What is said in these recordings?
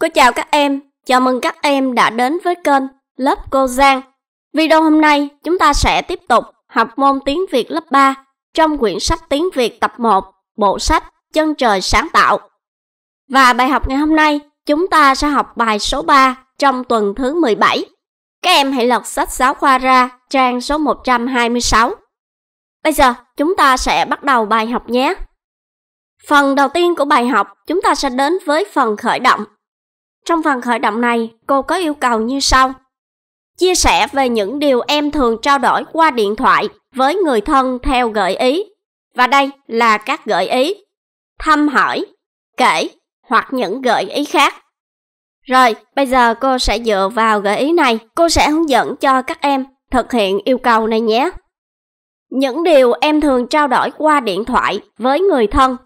Cô chào các em, chào mừng các em đã đến với kênh Lớp Cô Giang. Video hôm nay chúng ta sẽ tiếp tục học môn tiếng Việt lớp 3 trong quyển sách tiếng Việt tập 1, bộ sách Chân trời sáng tạo. Và bài học ngày hôm nay chúng ta sẽ học bài số 3 trong tuần thứ 17. Các em hãy lật sách giáo khoa ra trang số 126. Bây giờ chúng ta sẽ bắt đầu bài học nhé. Phần đầu tiên của bài học chúng ta sẽ đến với phần khởi động trong phần khởi động này, cô có yêu cầu như sau. Chia sẻ về những điều em thường trao đổi qua điện thoại với người thân theo gợi ý. Và đây là các gợi ý. Thăm hỏi, kể hoặc những gợi ý khác. Rồi, bây giờ cô sẽ dựa vào gợi ý này, cô sẽ hướng dẫn cho các em thực hiện yêu cầu này nhé. Những điều em thường trao đổi qua điện thoại với người thân.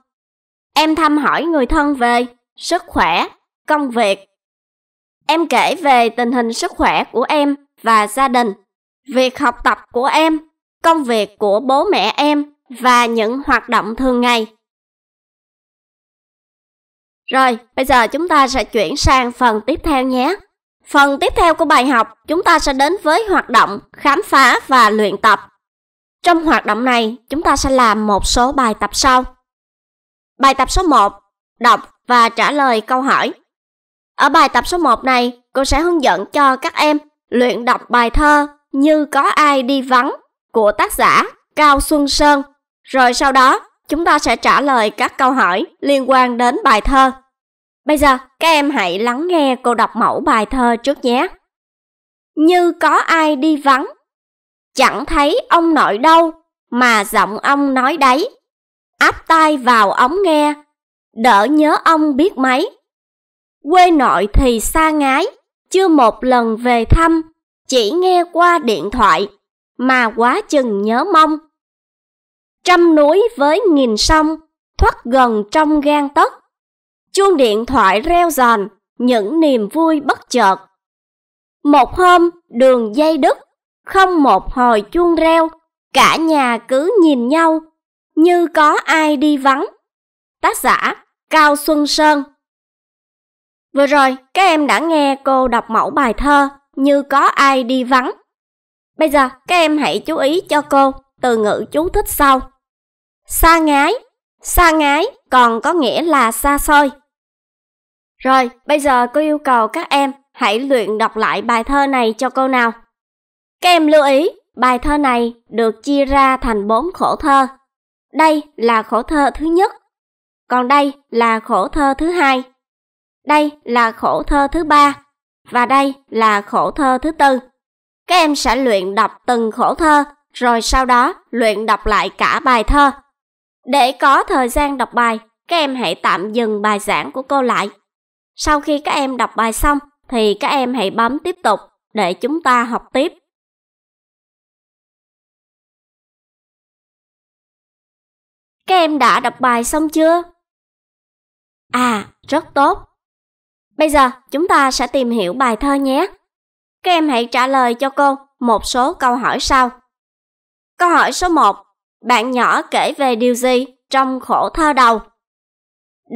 Em thăm hỏi người thân về sức khỏe, công việc, Em kể về tình hình sức khỏe của em và gia đình, việc học tập của em, công việc của bố mẹ em và những hoạt động thường ngày. Rồi, bây giờ chúng ta sẽ chuyển sang phần tiếp theo nhé. Phần tiếp theo của bài học, chúng ta sẽ đến với hoạt động khám phá và luyện tập. Trong hoạt động này, chúng ta sẽ làm một số bài tập sau. Bài tập số 1, đọc và trả lời câu hỏi. Ở bài tập số 1 này, cô sẽ hướng dẫn cho các em luyện đọc bài thơ Như có ai đi vắng của tác giả Cao Xuân Sơn. Rồi sau đó, chúng ta sẽ trả lời các câu hỏi liên quan đến bài thơ. Bây giờ, các em hãy lắng nghe cô đọc mẫu bài thơ trước nhé. Như có ai đi vắng, chẳng thấy ông nội đâu mà giọng ông nói đấy. Áp tai vào ống nghe, đỡ nhớ ông biết mấy quê nội thì xa ngái, chưa một lần về thăm, chỉ nghe qua điện thoại, mà quá chừng nhớ mong. Trăm núi với nghìn sông, thoát gần trong gan tấc. Chuông điện thoại reo giòn, những niềm vui bất chợt. Một hôm, đường dây đứt, không một hồi chuông reo, cả nhà cứ nhìn nhau, như có ai đi vắng. Tác giả Cao Xuân Sơn Vừa rồi, các em đã nghe cô đọc mẫu bài thơ Như có ai đi vắng. Bây giờ, các em hãy chú ý cho cô từ ngữ chú thích sau. Xa ngái Xa ngái còn có nghĩa là xa xôi. Rồi, bây giờ cô yêu cầu các em hãy luyện đọc lại bài thơ này cho cô nào. Các em lưu ý, bài thơ này được chia ra thành bốn khổ thơ. Đây là khổ thơ thứ nhất, còn đây là khổ thơ thứ hai. Đây là khổ thơ thứ ba và đây là khổ thơ thứ tư. Các em sẽ luyện đọc từng khổ thơ rồi sau đó luyện đọc lại cả bài thơ. Để có thời gian đọc bài, các em hãy tạm dừng bài giảng của cô lại. Sau khi các em đọc bài xong thì các em hãy bấm tiếp tục để chúng ta học tiếp. Các em đã đọc bài xong chưa? À, rất tốt. Bây giờ chúng ta sẽ tìm hiểu bài thơ nhé. Các em hãy trả lời cho cô một số câu hỏi sau. Câu hỏi số 1. Bạn nhỏ kể về điều gì trong khổ thơ đầu?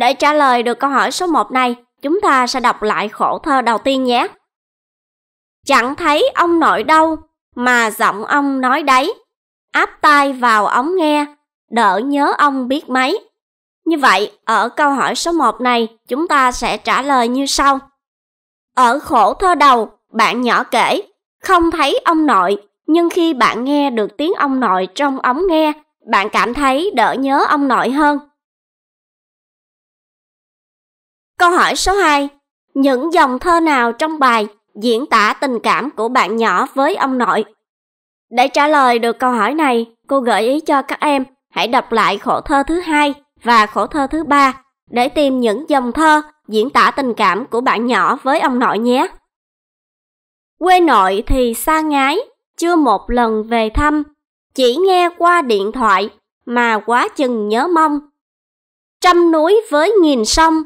Để trả lời được câu hỏi số 1 này, chúng ta sẽ đọc lại khổ thơ đầu tiên nhé. Chẳng thấy ông nội đâu, mà giọng ông nói đấy. Áp tai vào ống nghe, đỡ nhớ ông biết mấy. Như vậy, ở câu hỏi số 1 này, chúng ta sẽ trả lời như sau. Ở khổ thơ đầu, bạn nhỏ kể, không thấy ông nội, nhưng khi bạn nghe được tiếng ông nội trong ống nghe, bạn cảm thấy đỡ nhớ ông nội hơn. Câu hỏi số 2. Những dòng thơ nào trong bài diễn tả tình cảm của bạn nhỏ với ông nội? Để trả lời được câu hỏi này, cô gợi ý cho các em hãy đọc lại khổ thơ thứ hai và khổ thơ thứ ba để tìm những dòng thơ diễn tả tình cảm của bạn nhỏ với ông nội nhé. Quê nội thì xa ngái, chưa một lần về thăm, chỉ nghe qua điện thoại mà quá chừng nhớ mong. Trăm núi với nghìn sông,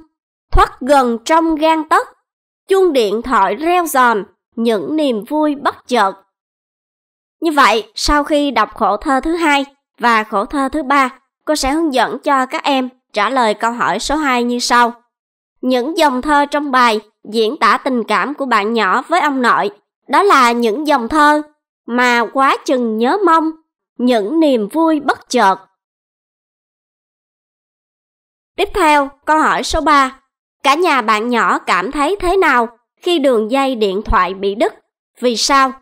thoát gần trong gan tấc, chuông điện thoại reo giòn, những niềm vui bất chợt. Như vậy, sau khi đọc khổ thơ thứ hai và khổ thơ thứ ba, cô sẽ hướng dẫn cho các em trả lời câu hỏi số 2 như sau. Những dòng thơ trong bài diễn tả tình cảm của bạn nhỏ với ông nội, đó là những dòng thơ mà quá chừng nhớ mong, những niềm vui bất chợt. Tiếp theo, câu hỏi số 3. Cả nhà bạn nhỏ cảm thấy thế nào khi đường dây điện thoại bị đứt? Vì sao?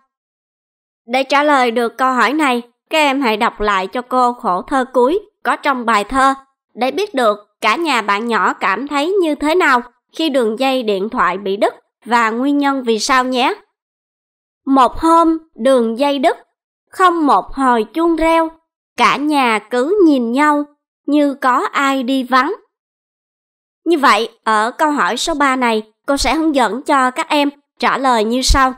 Để trả lời được câu hỏi này, các em hãy đọc lại cho cô khổ thơ cuối có trong bài thơ để biết được cả nhà bạn nhỏ cảm thấy như thế nào khi đường dây điện thoại bị đứt và nguyên nhân vì sao nhé. Một hôm đường dây đứt, không một hồi chuông reo, cả nhà cứ nhìn nhau như có ai đi vắng. Như vậy, ở câu hỏi số 3 này, cô sẽ hướng dẫn cho các em trả lời như sau.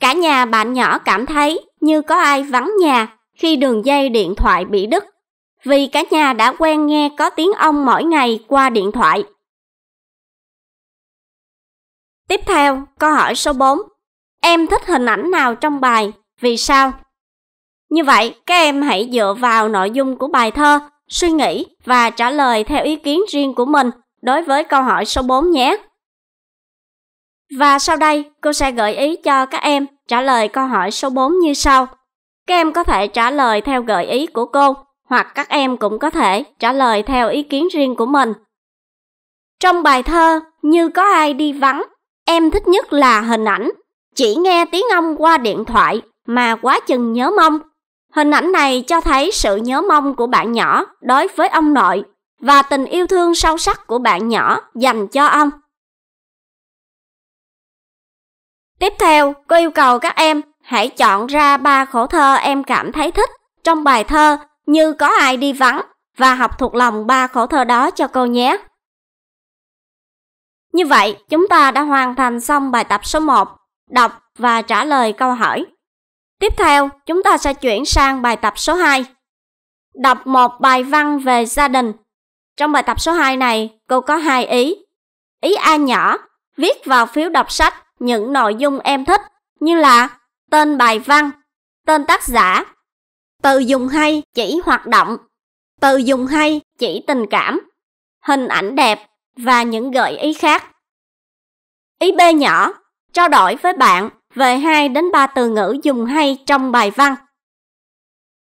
Cả nhà bạn nhỏ cảm thấy như có ai vắng nhà khi đường dây điện thoại bị đứt vì cả nhà đã quen nghe có tiếng ông mỗi ngày qua điện thoại. Tiếp theo, câu hỏi số 4. Em thích hình ảnh nào trong bài? Vì sao? Như vậy, các em hãy dựa vào nội dung của bài thơ, suy nghĩ và trả lời theo ý kiến riêng của mình đối với câu hỏi số 4 nhé. Và sau đây, cô sẽ gợi ý cho các em trả lời câu hỏi số 4 như sau. Các em có thể trả lời theo gợi ý của cô hoặc các em cũng có thể trả lời theo ý kiến riêng của mình. Trong bài thơ Như có ai đi vắng, em thích nhất là hình ảnh. Chỉ nghe tiếng ông qua điện thoại mà quá chừng nhớ mong. Hình ảnh này cho thấy sự nhớ mong của bạn nhỏ đối với ông nội và tình yêu thương sâu sắc của bạn nhỏ dành cho ông. Tiếp theo, cô yêu cầu các em hãy chọn ra ba khổ thơ em cảm thấy thích trong bài thơ như có ai đi vắng và học thuộc lòng ba khổ thơ đó cho cô nhé. Như vậy, chúng ta đã hoàn thành xong bài tập số 1, đọc và trả lời câu hỏi. Tiếp theo, chúng ta sẽ chuyển sang bài tập số 2. Đọc một bài văn về gia đình. Trong bài tập số 2 này, cô có hai ý. Ý A nhỏ, viết vào phiếu đọc sách những nội dung em thích như là tên bài văn, tên tác giả, từ dùng hay chỉ hoạt động, từ dùng hay chỉ tình cảm, hình ảnh đẹp và những gợi ý khác. Ý B nhỏ, trao đổi với bạn về hai đến ba từ ngữ dùng hay trong bài văn.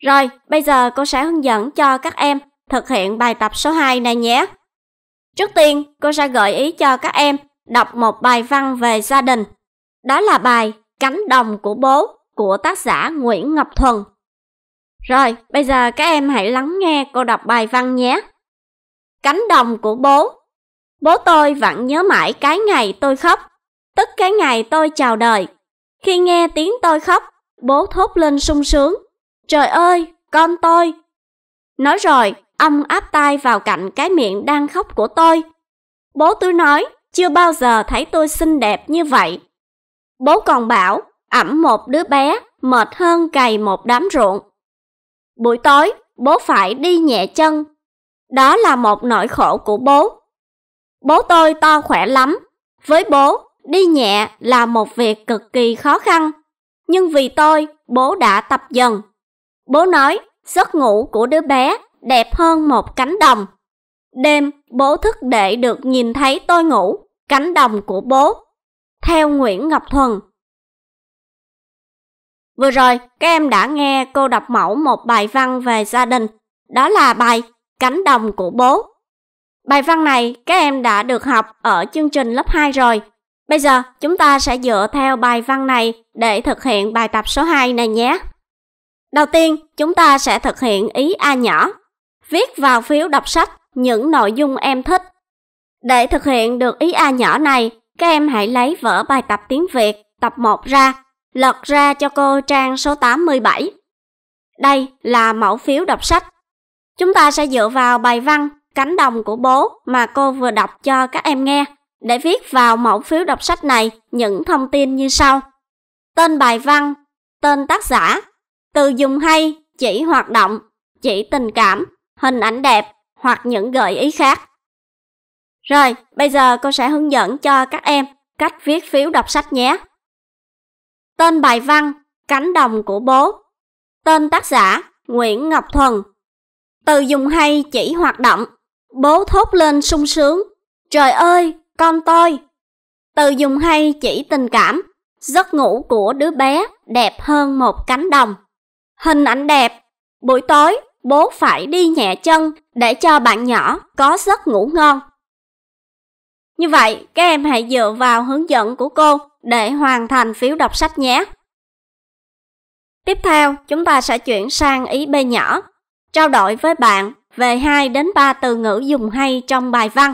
Rồi, bây giờ cô sẽ hướng dẫn cho các em thực hiện bài tập số 2 này nhé. Trước tiên, cô sẽ gợi ý cho các em đọc một bài văn về gia đình. Đó là bài Cánh đồng của bố của tác giả Nguyễn Ngọc Thuần. Rồi, bây giờ các em hãy lắng nghe cô đọc bài văn nhé. Cánh đồng của bố Bố tôi vẫn nhớ mãi cái ngày tôi khóc, tức cái ngày tôi chào đời. Khi nghe tiếng tôi khóc, bố thốt lên sung sướng. Trời ơi, con tôi! Nói rồi, ông áp tay vào cạnh cái miệng đang khóc của tôi. Bố tôi nói, chưa bao giờ thấy tôi xinh đẹp như vậy. Bố còn bảo, ẩm một đứa bé, mệt hơn cày một đám ruộng. Buổi tối, bố phải đi nhẹ chân. Đó là một nỗi khổ của bố. Bố tôi to khỏe lắm. Với bố, đi nhẹ là một việc cực kỳ khó khăn. Nhưng vì tôi, bố đã tập dần. Bố nói, giấc ngủ của đứa bé đẹp hơn một cánh đồng. Đêm, bố thức để được nhìn thấy tôi ngủ, cánh đồng của bố. Theo Nguyễn Ngọc Thuần Vừa rồi, các em đã nghe cô đọc mẫu một bài văn về gia đình. Đó là bài Cánh đồng của bố. Bài văn này các em đã được học ở chương trình lớp 2 rồi. Bây giờ chúng ta sẽ dựa theo bài văn này để thực hiện bài tập số 2 này nhé. Đầu tiên, chúng ta sẽ thực hiện ý A nhỏ. Viết vào phiếu đọc sách những nội dung em thích. Để thực hiện được ý A nhỏ này, các em hãy lấy vở bài tập tiếng Việt tập 1 ra lật ra cho cô trang số 87. Đây là mẫu phiếu đọc sách. Chúng ta sẽ dựa vào bài văn Cánh đồng của bố mà cô vừa đọc cho các em nghe để viết vào mẫu phiếu đọc sách này những thông tin như sau. Tên bài văn, tên tác giả, từ dùng hay, chỉ hoạt động, chỉ tình cảm, hình ảnh đẹp hoặc những gợi ý khác. Rồi, bây giờ cô sẽ hướng dẫn cho các em cách viết phiếu đọc sách nhé. Tên bài văn Cánh đồng của bố Tên tác giả Nguyễn Ngọc Thuần Từ dùng hay chỉ hoạt động Bố thốt lên sung sướng Trời ơi, con tôi Từ dùng hay chỉ tình cảm Giấc ngủ của đứa bé đẹp hơn một cánh đồng Hình ảnh đẹp Buổi tối bố phải đi nhẹ chân để cho bạn nhỏ có giấc ngủ ngon. Như vậy, các em hãy dựa vào hướng dẫn của cô để hoàn thành phiếu đọc sách nhé. Tiếp theo, chúng ta sẽ chuyển sang ý B nhỏ, trao đổi với bạn về 2 đến 3 từ ngữ dùng hay trong bài văn.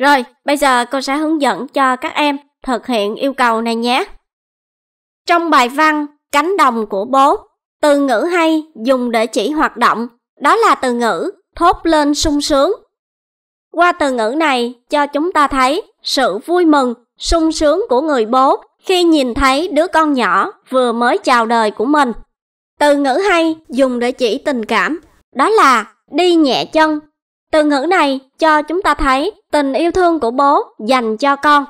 Rồi, bây giờ cô sẽ hướng dẫn cho các em thực hiện yêu cầu này nhé. Trong bài văn Cánh đồng của bố, từ ngữ hay dùng để chỉ hoạt động, đó là từ ngữ thốt lên sung sướng. Qua từ ngữ này cho chúng ta thấy sự vui mừng sung sướng của người bố khi nhìn thấy đứa con nhỏ vừa mới chào đời của mình. Từ ngữ hay dùng để chỉ tình cảm, đó là đi nhẹ chân. Từ ngữ này cho chúng ta thấy tình yêu thương của bố dành cho con.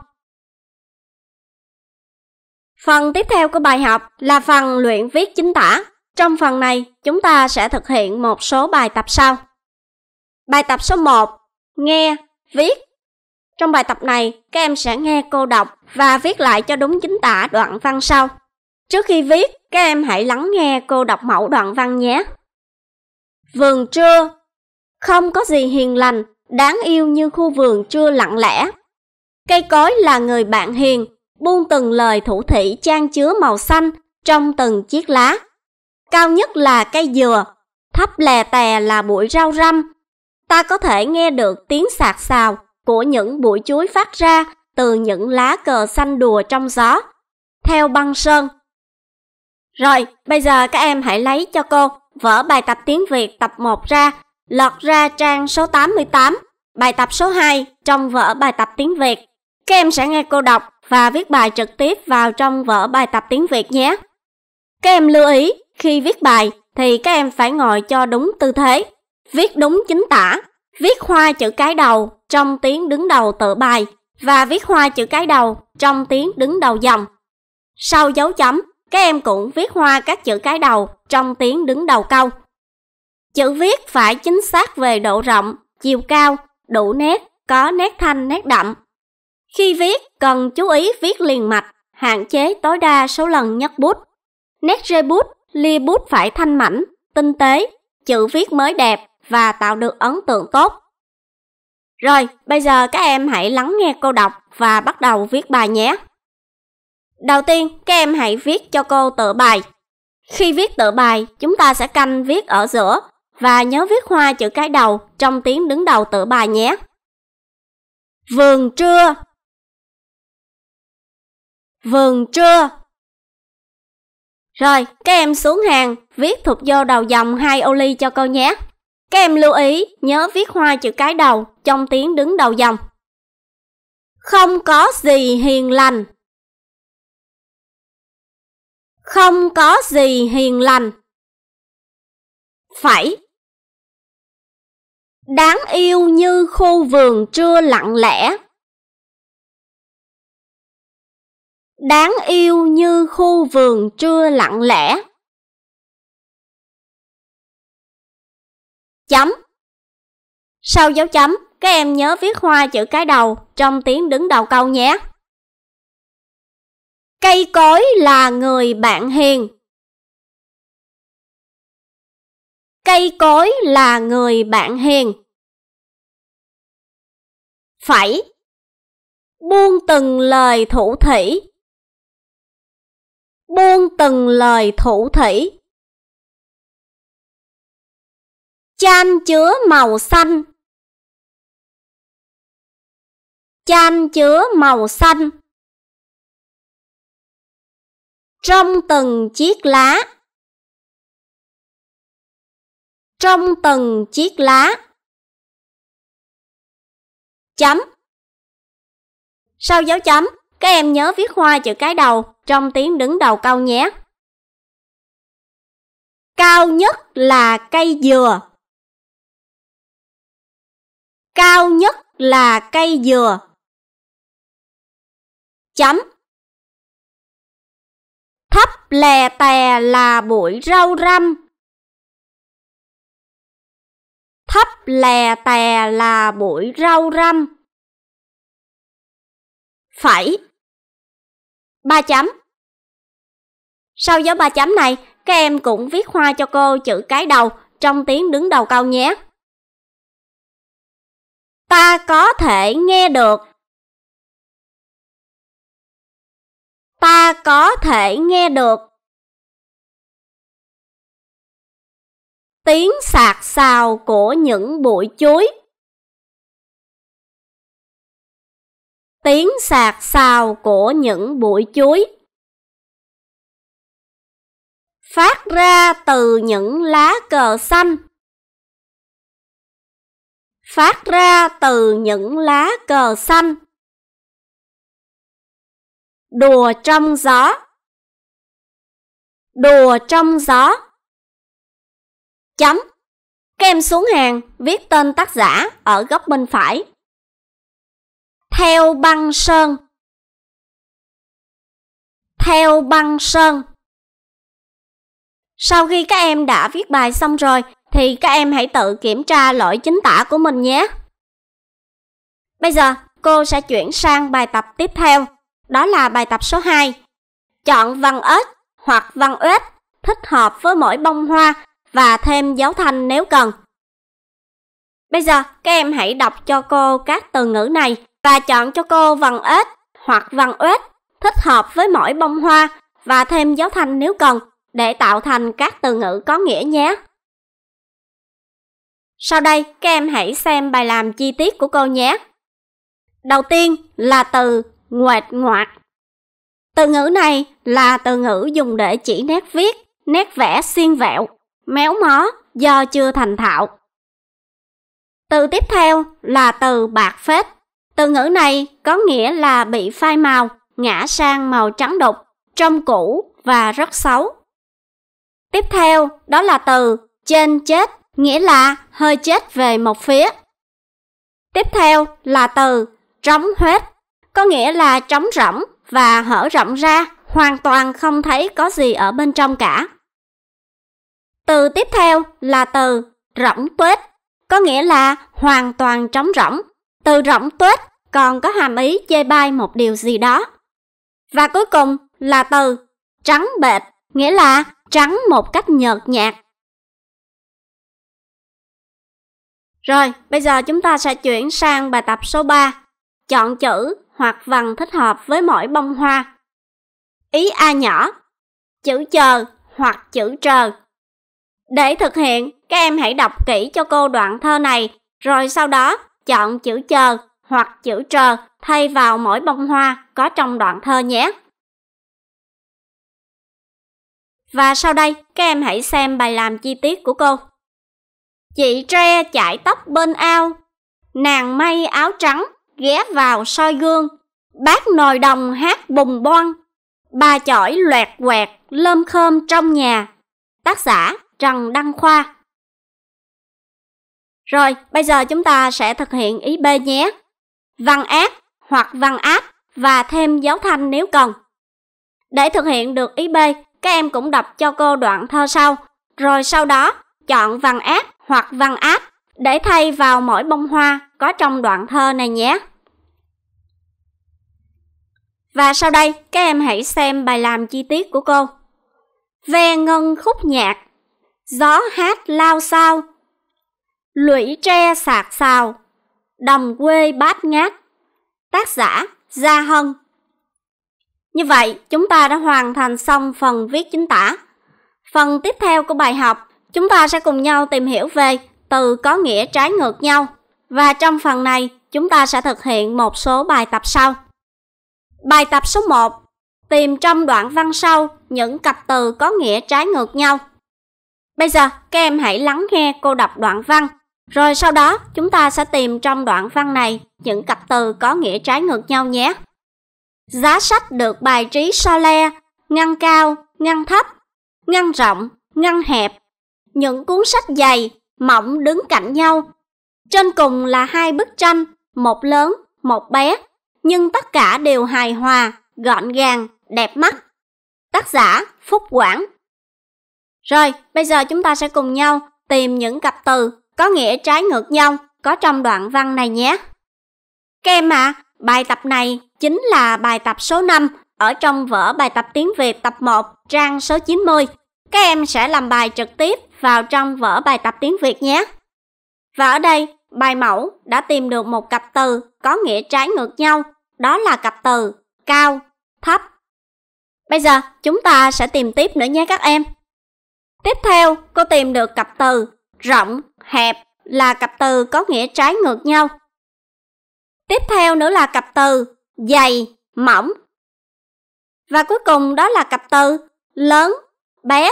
Phần tiếp theo của bài học là phần luyện viết chính tả. Trong phần này, chúng ta sẽ thực hiện một số bài tập sau. Bài tập số 1. Nghe, viết trong bài tập này, các em sẽ nghe cô đọc và viết lại cho đúng chính tả đoạn văn sau. Trước khi viết, các em hãy lắng nghe cô đọc mẫu đoạn văn nhé. Vườn trưa Không có gì hiền lành, đáng yêu như khu vườn trưa lặng lẽ. Cây cối là người bạn hiền, buông từng lời thủ thủy trang chứa màu xanh trong từng chiếc lá. Cao nhất là cây dừa, thấp lè tè là bụi rau răm. Ta có thể nghe được tiếng sạc xào của những bụi chuối phát ra từ những lá cờ xanh đùa trong gió. Theo băng sơn. Rồi, bây giờ các em hãy lấy cho cô vở bài tập tiếng Việt tập 1 ra, lật ra trang số 88, bài tập số 2 trong vở bài tập tiếng Việt. Các em sẽ nghe cô đọc và viết bài trực tiếp vào trong vở bài tập tiếng Việt nhé. Các em lưu ý, khi viết bài thì các em phải ngồi cho đúng tư thế, viết đúng chính tả viết hoa chữ cái đầu trong tiếng đứng đầu tự bài và viết hoa chữ cái đầu trong tiếng đứng đầu dòng. Sau dấu chấm, các em cũng viết hoa các chữ cái đầu trong tiếng đứng đầu câu. Chữ viết phải chính xác về độ rộng, chiều cao, đủ nét, có nét thanh, nét đậm. Khi viết, cần chú ý viết liền mạch, hạn chế tối đa số lần nhấc bút. Nét rê bút, li bút phải thanh mảnh, tinh tế, chữ viết mới đẹp, và tạo được ấn tượng tốt. Rồi, bây giờ các em hãy lắng nghe cô đọc và bắt đầu viết bài nhé. Đầu tiên, các em hãy viết cho cô tựa bài. Khi viết tựa bài, chúng ta sẽ canh viết ở giữa và nhớ viết hoa chữ cái đầu trong tiếng đứng đầu tựa bài nhé. Vườn trưa Vườn trưa Rồi, các em xuống hàng, viết thuộc vô đầu dòng hai ô ly cho cô nhé. Các em lưu ý nhớ viết hoa chữ cái đầu trong tiếng đứng đầu dòng. Không có gì hiền lành. Không có gì hiền lành. Phải. Đáng yêu như khu vườn trưa lặng lẽ. Đáng yêu như khu vườn trưa lặng lẽ. Chấm Sau dấu chấm, các em nhớ viết hoa chữ cái đầu trong tiếng đứng đầu câu nhé. Cây cối là người bạn hiền. Cây cối là người bạn hiền. phải. Buông từng lời thủ thủy Buông từng lời thủ thủy Chan chứa màu xanh. Chan chứa màu xanh. Trong từng chiếc lá. Trong từng chiếc lá. Chấm. Sau dấu chấm, các em nhớ viết hoa chữ cái đầu trong tiếng đứng đầu câu nhé. Cao nhất là cây dừa. Cao nhất là cây dừa. Chấm. Thấp lè tè là bụi rau răm. Thấp lè tè là bụi rau răm. Phẩy. Ba chấm. Sau dấu ba chấm này, các em cũng viết hoa cho cô chữ cái đầu trong tiếng đứng đầu câu nhé ta có thể nghe được. Ta có thể nghe được. Tiếng sạc xào của những bụi chuối. Tiếng sạc xào của những bụi chuối. Phát ra từ những lá cờ xanh phát ra từ những lá cờ xanh. Đùa trong gió Đùa trong gió Chấm Các em xuống hàng viết tên tác giả ở góc bên phải. Theo băng sơn Theo băng sơn Sau khi các em đã viết bài xong rồi, thì các em hãy tự kiểm tra lỗi chính tả của mình nhé. Bây giờ, cô sẽ chuyển sang bài tập tiếp theo, đó là bài tập số 2. Chọn văn ếch hoặc văn ếch thích hợp với mỗi bông hoa và thêm dấu thanh nếu cần. Bây giờ, các em hãy đọc cho cô các từ ngữ này và chọn cho cô văn ếch hoặc văn ếch thích hợp với mỗi bông hoa và thêm dấu thanh nếu cần để tạo thành các từ ngữ có nghĩa nhé. Sau đây, các em hãy xem bài làm chi tiết của cô nhé. Đầu tiên là từ ngoệt ngoạc. Từ ngữ này là từ ngữ dùng để chỉ nét viết, nét vẽ xiên vẹo, méo mó do chưa thành thạo. Từ tiếp theo là từ bạc phết. Từ ngữ này có nghĩa là bị phai màu, ngã sang màu trắng đục, trông cũ và rất xấu. Tiếp theo đó là từ trên chết nghĩa là hơi chết về một phía. Tiếp theo là từ trống hết, có nghĩa là trống rỗng và hở rộng ra, hoàn toàn không thấy có gì ở bên trong cả. Từ tiếp theo là từ rỗng tuyết, có nghĩa là hoàn toàn trống rỗng. Từ rỗng tuyết còn có hàm ý chê bai một điều gì đó. Và cuối cùng là từ trắng bệt, nghĩa là trắng một cách nhợt nhạt, Rồi, bây giờ chúng ta sẽ chuyển sang bài tập số 3. Chọn chữ hoặc vần thích hợp với mỗi bông hoa. Ý A nhỏ, chữ chờ hoặc chữ chờ. Để thực hiện, các em hãy đọc kỹ cho cô đoạn thơ này, rồi sau đó chọn chữ chờ hoặc chữ chờ thay vào mỗi bông hoa có trong đoạn thơ nhé. Và sau đây, các em hãy xem bài làm chi tiết của cô. Chị tre chải tóc bên ao, nàng may áo trắng ghé vào soi gương, bác nồi đồng hát bùng boan, bà chỏi loẹt quẹt lơm khơm trong nhà. Tác giả Trần Đăng Khoa Rồi, bây giờ chúng ta sẽ thực hiện ý B nhé. Văn áp hoặc văn áp và thêm dấu thanh nếu cần. Để thực hiện được ý B, các em cũng đọc cho cô đoạn thơ sau, rồi sau đó chọn văn áp hoặc văn áp để thay vào mỗi bông hoa có trong đoạn thơ này nhé. Và sau đây, các em hãy xem bài làm chi tiết của cô. Ve ngân khúc nhạc, gió hát lao sao, lũy tre sạc xào, đồng quê bát ngát, tác giả Gia Hân. Như vậy, chúng ta đã hoàn thành xong phần viết chính tả. Phần tiếp theo của bài học Chúng ta sẽ cùng nhau tìm hiểu về từ có nghĩa trái ngược nhau và trong phần này chúng ta sẽ thực hiện một số bài tập sau. Bài tập số 1 Tìm trong đoạn văn sau những cặp từ có nghĩa trái ngược nhau. Bây giờ các em hãy lắng nghe cô đọc đoạn văn, rồi sau đó chúng ta sẽ tìm trong đoạn văn này những cặp từ có nghĩa trái ngược nhau nhé. Giá sách được bài trí so le, ngăn cao, ngăn thấp, ngăn rộng, ngăn hẹp, những cuốn sách dày, mỏng đứng cạnh nhau. Trên cùng là hai bức tranh, một lớn, một bé, nhưng tất cả đều hài hòa, gọn gàng, đẹp mắt. Tác giả Phúc Quảng Rồi, bây giờ chúng ta sẽ cùng nhau tìm những cặp từ có nghĩa trái ngược nhau có trong đoạn văn này nhé. Các em ạ, à, bài tập này chính là bài tập số 5 ở trong vở bài tập tiếng Việt tập 1 trang số 90. Các em sẽ làm bài trực tiếp vào trong vở bài tập tiếng Việt nhé. Và ở đây, bài mẫu đã tìm được một cặp từ có nghĩa trái ngược nhau, đó là cặp từ cao, thấp. Bây giờ, chúng ta sẽ tìm tiếp nữa nhé các em. Tiếp theo, cô tìm được cặp từ rộng, hẹp là cặp từ có nghĩa trái ngược nhau. Tiếp theo nữa là cặp từ dày, mỏng. Và cuối cùng đó là cặp từ lớn, bé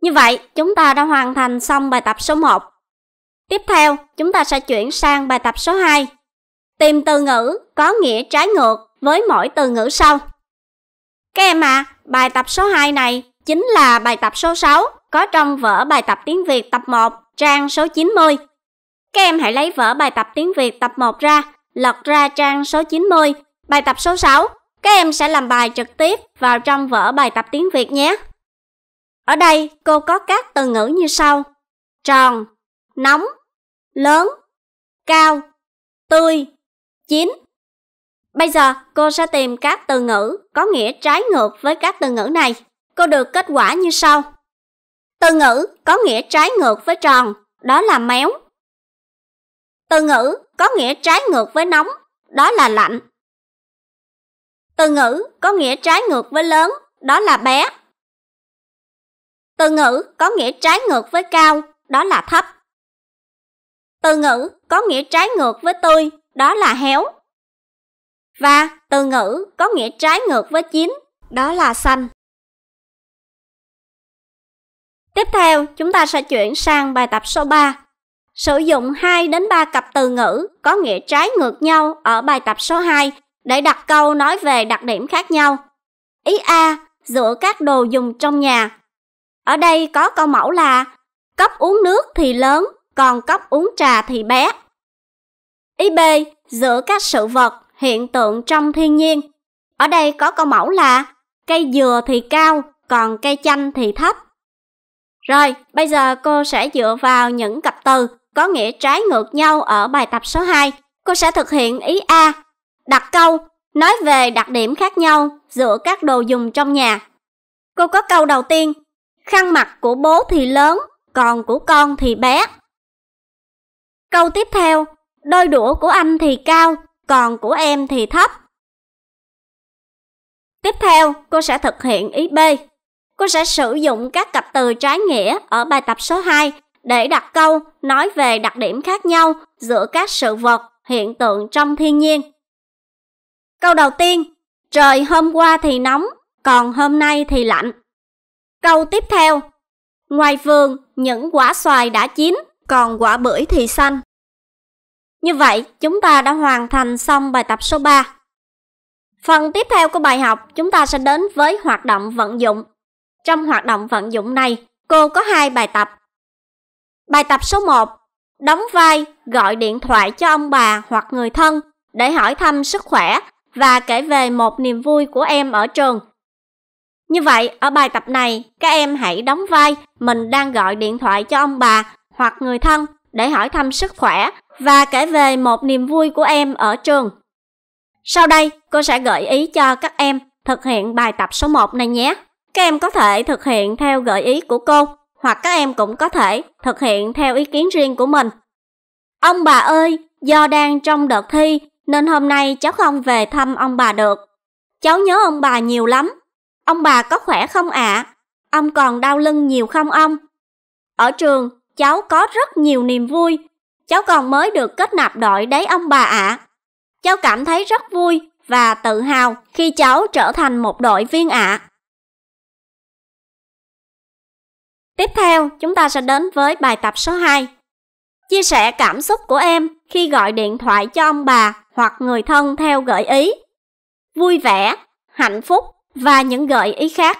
như vậy, chúng ta đã hoàn thành xong bài tập số 1. Tiếp theo, chúng ta sẽ chuyển sang bài tập số 2. Tìm từ ngữ có nghĩa trái ngược với mỗi từ ngữ sau. Các em à, bài tập số 2 này chính là bài tập số 6 có trong vở bài tập tiếng Việt tập 1, trang số 90. Các em hãy lấy vở bài tập tiếng Việt tập 1 ra, lật ra trang số 90, bài tập số 6. Các em sẽ làm bài trực tiếp vào trong vở bài tập tiếng Việt nhé. Ở đây cô có các từ ngữ như sau. Tròn, nóng, lớn, cao, tươi, chín. Bây giờ cô sẽ tìm các từ ngữ có nghĩa trái ngược với các từ ngữ này. Cô được kết quả như sau. Từ ngữ có nghĩa trái ngược với tròn, đó là méo. Từ ngữ có nghĩa trái ngược với nóng, đó là lạnh. Từ ngữ có nghĩa trái ngược với lớn, đó là bé. Từ ngữ có nghĩa trái ngược với cao, đó là thấp. Từ ngữ có nghĩa trái ngược với tươi, đó là héo. Và từ ngữ có nghĩa trái ngược với chín, đó là xanh. Tiếp theo, chúng ta sẽ chuyển sang bài tập số 3. Sử dụng 2 đến 3 cặp từ ngữ có nghĩa trái ngược nhau ở bài tập số 2 để đặt câu nói về đặc điểm khác nhau. Ý A, giữa các đồ dùng trong nhà. Ở đây có câu mẫu là cốc uống nước thì lớn, còn cốc uống trà thì bé. Ý B, giữa các sự vật, hiện tượng trong thiên nhiên. Ở đây có câu mẫu là cây dừa thì cao, còn cây chanh thì thấp. Rồi, bây giờ cô sẽ dựa vào những cặp từ có nghĩa trái ngược nhau ở bài tập số 2. Cô sẽ thực hiện ý A, đặt câu, nói về đặc điểm khác nhau giữa các đồ dùng trong nhà. Cô có câu đầu tiên khăn mặt của bố thì lớn, còn của con thì bé. Câu tiếp theo, đôi đũa của anh thì cao, còn của em thì thấp. Tiếp theo, cô sẽ thực hiện ý B. Cô sẽ sử dụng các cặp từ trái nghĩa ở bài tập số 2 để đặt câu nói về đặc điểm khác nhau giữa các sự vật, hiện tượng trong thiên nhiên. Câu đầu tiên, trời hôm qua thì nóng, còn hôm nay thì lạnh. Câu tiếp theo. Ngoài vườn, những quả xoài đã chín, còn quả bưởi thì xanh. Như vậy, chúng ta đã hoàn thành xong bài tập số 3. Phần tiếp theo của bài học, chúng ta sẽ đến với hoạt động vận dụng. Trong hoạt động vận dụng này, cô có hai bài tập. Bài tập số 1. Đóng vai, gọi điện thoại cho ông bà hoặc người thân để hỏi thăm sức khỏe và kể về một niềm vui của em ở trường. Như vậy, ở bài tập này, các em hãy đóng vai mình đang gọi điện thoại cho ông bà hoặc người thân để hỏi thăm sức khỏe và kể về một niềm vui của em ở trường. Sau đây, cô sẽ gợi ý cho các em thực hiện bài tập số 1 này nhé. Các em có thể thực hiện theo gợi ý của cô hoặc các em cũng có thể thực hiện theo ý kiến riêng của mình. Ông bà ơi, do đang trong đợt thi nên hôm nay cháu không về thăm ông bà được. Cháu nhớ ông bà nhiều lắm, Ông bà có khỏe không ạ? Ông còn đau lưng nhiều không ông? Ở trường, cháu có rất nhiều niềm vui. Cháu còn mới được kết nạp đội đấy ông bà ạ. Cháu cảm thấy rất vui và tự hào khi cháu trở thành một đội viên ạ. Tiếp theo, chúng ta sẽ đến với bài tập số 2. Chia sẻ cảm xúc của em khi gọi điện thoại cho ông bà hoặc người thân theo gợi ý. Vui vẻ, hạnh phúc, và những gợi ý khác.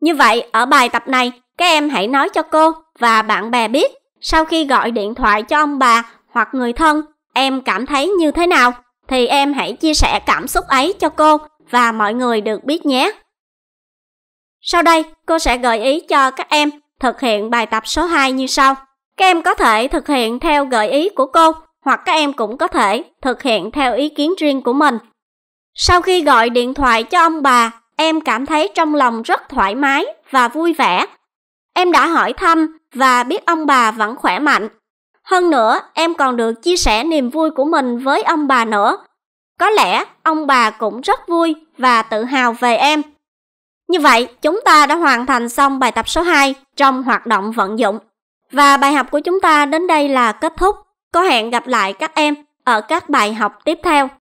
Như vậy, ở bài tập này, các em hãy nói cho cô và bạn bè biết sau khi gọi điện thoại cho ông bà hoặc người thân, em cảm thấy như thế nào thì em hãy chia sẻ cảm xúc ấy cho cô và mọi người được biết nhé. Sau đây, cô sẽ gợi ý cho các em thực hiện bài tập số 2 như sau. Các em có thể thực hiện theo gợi ý của cô hoặc các em cũng có thể thực hiện theo ý kiến riêng của mình sau khi gọi điện thoại cho ông bà, em cảm thấy trong lòng rất thoải mái và vui vẻ. Em đã hỏi thăm và biết ông bà vẫn khỏe mạnh. Hơn nữa, em còn được chia sẻ niềm vui của mình với ông bà nữa. Có lẽ ông bà cũng rất vui và tự hào về em. Như vậy, chúng ta đã hoàn thành xong bài tập số 2 trong hoạt động vận dụng. Và bài học của chúng ta đến đây là kết thúc. Có hẹn gặp lại các em ở các bài học tiếp theo.